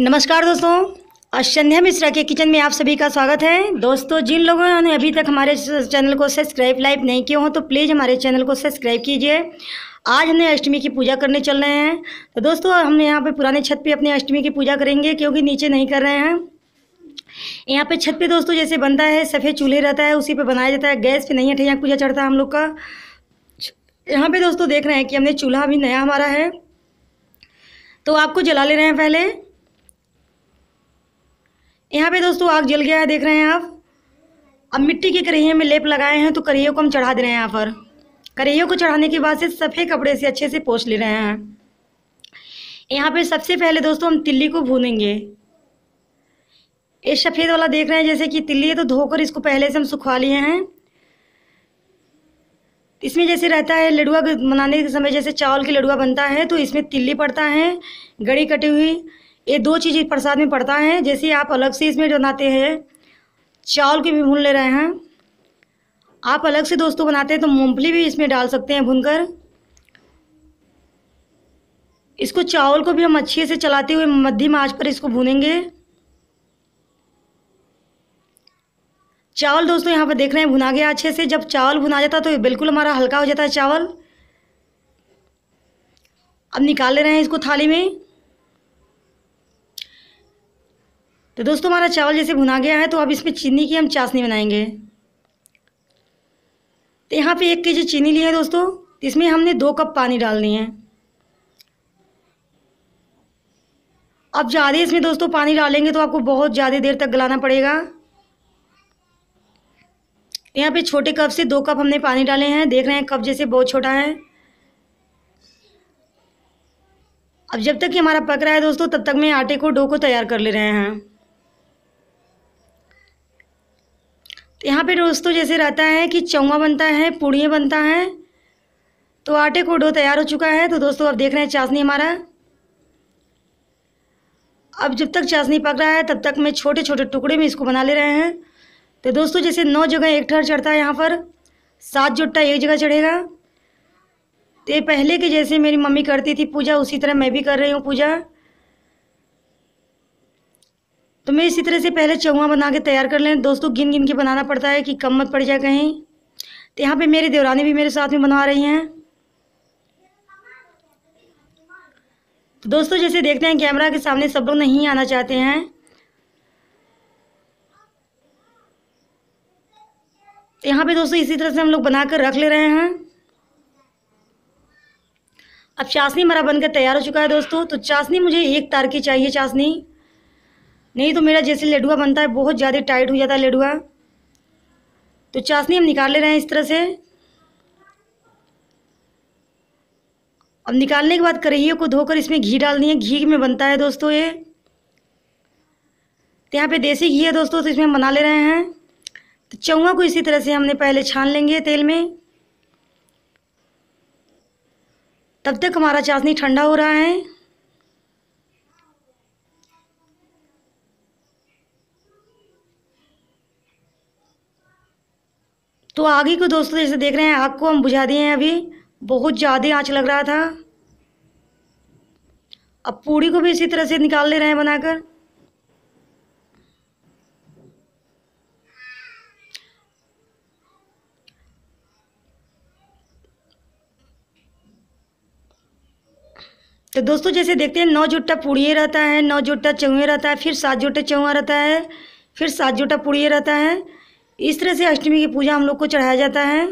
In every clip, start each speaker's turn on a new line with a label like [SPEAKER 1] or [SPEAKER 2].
[SPEAKER 1] नमस्कार दोस्तों संध्या मिश्रा के किचन में आप सभी का स्वागत है दोस्तों जिन लोगों ने अभी तक हमारे चैनल को सब्सक्राइब लाइव नहीं किए हों तो प्लीज़ हमारे चैनल को सब्सक्राइब कीजिए आज हमने अष्टमी की पूजा करने चल रहे हैं तो दोस्तों हम यहाँ पे पुराने छत पे अपने अष्टमी की पूजा करेंगे क्योंकि नीचे नहीं कर रहे हैं यहाँ पे छत पे दोस्तों जैसे बनता है सफ़ेद चूल्हे रहता है उसी पे बनाया जाता है गैस पे नहीं है ठैया पूजा चढ़ता है हम लोग का यहाँ पे दोस्तों देख रहे हैं कि हमने चूल्हा भी नया हमारा है तो आपको जला ले रहे हैं पहले यहाँ पे दोस्तों आग जल गया है देख रहे हैं आप अब मिट्टी के करहिए में लेप लगाए हैं तो करहियों को हम चढ़ा दे रहे हैं यहाँ पर करहियों को चढ़ाने के बाद से सफ़ेद कपड़े से अच्छे से पोछ ले रहे हैं यहाँ पे सबसे पहले दोस्तों हम तिल्ली को भूनेंगे ये सफ़ेद वाला देख रहे हैं जैसे कि तिल्ली है तो धोकर इसको पहले से हम सुखवा लिए हैं इसमें जैसे रहता है लडुआ बनाने के समय जैसे चावल के लडुआ बनता है तो इसमें तिल्ली पड़ता है गड़ी कटी हुई ये दो चीज़ प्रसाद में पड़ता है जैसे आप अलग से इसमें बनाते हैं चावल के भी भून ले रहे हैं आप अलग से दोस्तों बनाते हैं तो मूंगफली भी इसमें डाल सकते हैं भूनकर इसको चावल को भी हम अच्छे से चलाते हुए मध्यम आंच पर इसको भूनेंगे चावल दोस्तों यहाँ पर देख रहे हैं भुना गया अच्छे से जब चावल भुना जाता है तो बिल्कुल हमारा हल्का हो जाता है चावल अब निकाल ले रहे हैं इसको थाली में तो दोस्तों हमारा चावल जैसे भुना गया है तो अब इसमें चीनी की हम चाशनी बनाएंगे तो यहाँ पे एक के जी चीनी ली है दोस्तों इसमें हमने दो कप पानी डालनी है अब ज़्यादा इसमें दोस्तों पानी डालेंगे तो आपको बहुत ज़्यादा देर तक गलाना पड़ेगा तो यहाँ पे छोटे कप से दो कप हमने पानी डाले हैं देख रहे हैं कप जैसे बहुत छोटा है अब जब तक कि हमारा पक रहा है दोस्तों तब तक मैं आटे को डो को तैयार कर ले रहे हैं तो यहाँ पे दोस्तों जैसे रहता है कि चौवा बनता है पूड़िए बनता है तो आटे को डो तैयार हो चुका है तो दोस्तों अब देख रहे हैं चाशनी हमारा अब जब तक चाशनी पक रहा है तब तक मैं छोटे छोटे टुकड़े में इसको बना ले रहे हैं तो दोस्तों जैसे नौ जगह एक ठहर चढ़ता है यहाँ पर सात जुट्टा एक जगह चढ़ेगा तो पहले के जैसे मेरी मम्मी करती थी पूजा उसी तरह मैं भी कर रही हूँ पूजा तो मैं इसी तरह से पहले चौवा बना के तैयार कर लें दोस्तों गिन गिन के बनाना पड़ता है कि कम मत पड़ जाए कहीं तो यहाँ पे मेरी देवरानी भी मेरे साथ में बना रही हैं तो दोस्तों जैसे देखते हैं कैमरा के सामने सब लोग नहीं आना चाहते हैं तो यहाँ पे दोस्तों इसी तरह से हम लोग बना कर रख ले रहे हैं अब चाशनी मेरा बनकर तैयार हो चुका है दोस्तों तो चाशनी मुझे एक तार की चाहिए चाशनी नहीं तो मेरा जैसे लडुआ बनता है बहुत ज़्यादा टाइट हो जाता है लडुआ तो चाशनी हम निकाल ले रहे हैं इस तरह से अब निकालने के बाद करहिए को धोकर इसमें घी डालनी है घी में बनता है दोस्तों ये तो यहाँ पे देसी घी है दोस्तों तो इसमें हम बना ले रहे हैं तो चौवा को इसी तरह से हमने पहले छान लेंगे तेल में तब तक हमारा चाशनी ठंडा हो रहा है तो आगे को दोस्तों जैसे देख रहे हैं आग को हम बुझा दिए हैं अभी बहुत ज़्यादा आँच लग रहा था अब पूड़ी को भी इसी तरह से निकाल ले रहे हैं बनाकर तो दोस्तों जैसे देखते हैं नौ जुट्टा पूड़िए रहता है नौ जुट्टा चौहे रहता है फिर सात जुट्टा चौवा रहता है फिर सात जुट्टा पूड़िए रहता है इस तरह से अष्टमी की पूजा हम लोग को चढ़ाया जाता है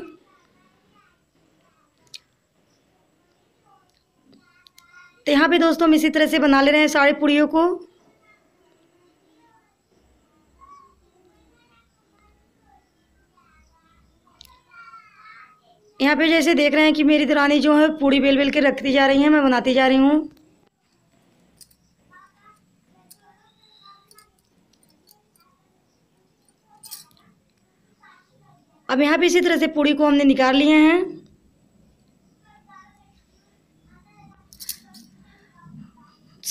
[SPEAKER 1] तो यहाँ पे दोस्तों हम इसी तरह से बना ले रहे हैं सारी पूड़ियों को यहाँ पे जैसे देख रहे हैं कि मेरी दुरानी जो है पूड़ी बेल बेल के रखती जा रही है मैं बनाती जा रही हूँ अब यहाँ पे इसी तरह से पूड़ी को हमने निकाल लिए हैं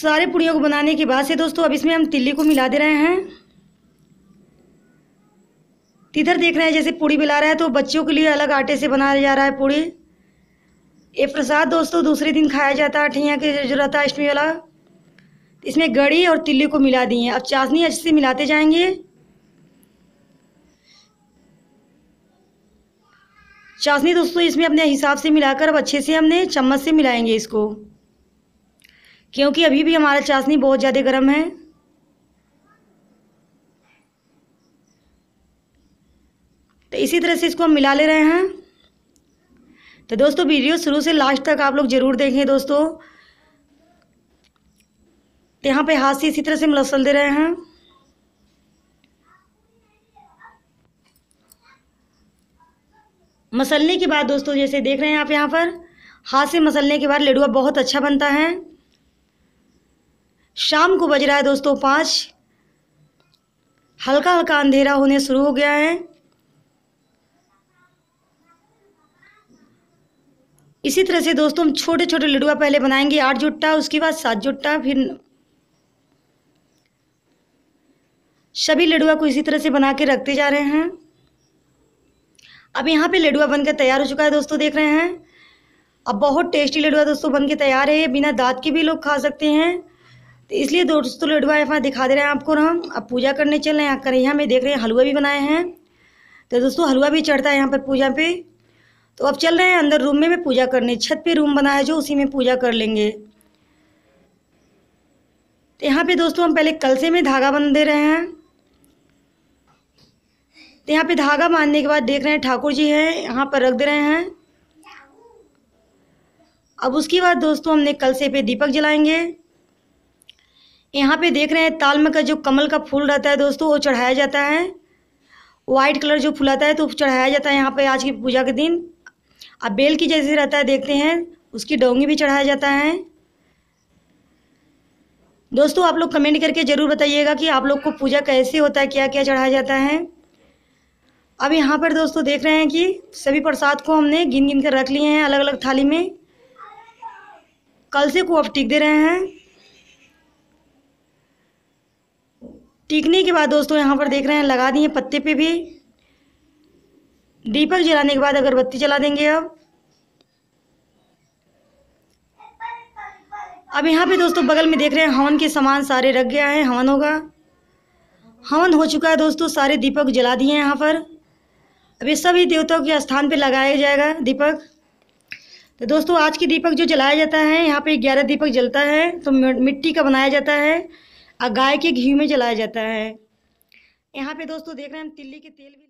[SPEAKER 1] सारे पूड़ियों को बनाने के बाद से दोस्तों अब इसमें हम तिल्ली को मिला दे रहे हैं इधर देख रहे हैं जैसे पूड़ी मिला रहा है तो बच्चों के लिए अलग आटे से बनाया जा रहा है पूड़ी ये प्रसाद दोस्तों दूसरे दिन खाया जाता है ठिया के जो रहता है अष्टमी वाला इसमें गड़ी और तिल्ली को मिला दिए अब चाशनी अच्छे से मिलाते जाएंगे चाशनी दोस्तों इसमें अपने हिसाब से मिलाकर अब अच्छे से हमने चम्मच से मिलाएंगे इसको क्योंकि अभी भी हमारा चाशनी बहुत ज़्यादा गर्म है तो इसी तरह से इसको हम मिला ले रहे हैं तो दोस्तों वीडियो शुरू से लास्ट तक आप लोग ज़रूर देखें दोस्तों तो यहाँ पे हाथ से इसी तरह से हम दे रहे हैं मसलने के बाद दोस्तों जैसे देख रहे हैं आप यहाँ पर हाथ से मसलने के बाद लडुआ बहुत अच्छा बनता है शाम को बज रहा है दोस्तों पाँच हल्का हल्का अंधेरा होने शुरू हो गया है इसी तरह से दोस्तों हम छोटे छोटे लडुआ पहले बनाएंगे आठ जुट्टा उसके बाद सात जुट्टा फिर सभी लडुआ को इसी तरह से बना के रखते जा रहे हैं अब यहाँ पे लडुआ बनकर तैयार हो चुका है दोस्तों देख रहे हैं अब बहुत टेस्टी लडुआ दोस्तों बनके तैयार है बिना दाँत के भी लोग खा सकते हैं तो इसलिए दोस्तों लडुआ यहाँ दिखा दे रहे हैं आपको हम अब पूजा करने चल रहे हैं यहाँ में देख रहे हैं हलवा भी बनाए हैं तो दोस्तों हलवा भी चढ़ता है यहाँ पर पूजा पे तो अब चल रहे हैं अंदर रूम में भी पूजा करने छत पर रूम बनाया जो उसी में पूजा कर लेंगे तो यहाँ पे दोस्तों हम पहले कलसे में धागा बन दे रहे हैं तो यहाँ पे धागा बांधने के बाद देख रहे हैं ठाकुर जी हैं यहाँ पर रख दे रहे हैं अब उसके बाद दोस्तों हमने कलसे पे दीपक जलाएंगे यहाँ पे देख रहे हैं ताल में का जो कमल का फूल रहता है दोस्तों वो चढ़ाया जाता है वाइट कलर जो फूल आता है तो चढ़ाया जाता है यहाँ पे आज की पूजा के दिन अब बेल की जैसे रहता है देखते हैं उसकी डोंगी भी चढ़ाया जाता है दोस्तों आप लोग कमेंट करके ज़रूर बताइएगा कि आप लोग को पूजा कैसे होता है क्या क्या चढ़ाया जाता है अब यहाँ पर दोस्तों देख रहे हैं कि सभी प्रसाद को हमने गिन गिन कर रख लिए हैं अलग अलग थाली में कल से को अब टिक दे रहे हैं टिकने के बाद दोस्तों यहाँ पर देख रहे हैं लगा दिए पत्ते पे भी दीपक जलाने के बाद अगरबत्ती जला देंगे अब अब यहाँ पे दोस्तों बगल में देख रहे हैं हवन के सामान सारे रख गया है हवन होगा हवन हो चुका है दोस्तों सारे दीपक जला दिए हैं यहाँ पर अभी सभी देवताओं के स्थान पे लगाया जाएगा दीपक तो दोस्तों आज के दीपक जो जलाया जाता है यहाँ पे ग्यारह दीपक जलता है तो मिट्टी का बनाया जाता है और गाय के घी में जलाया जाता है यहाँ पे दोस्तों देख रहे हैं तिल्ली के तेल भी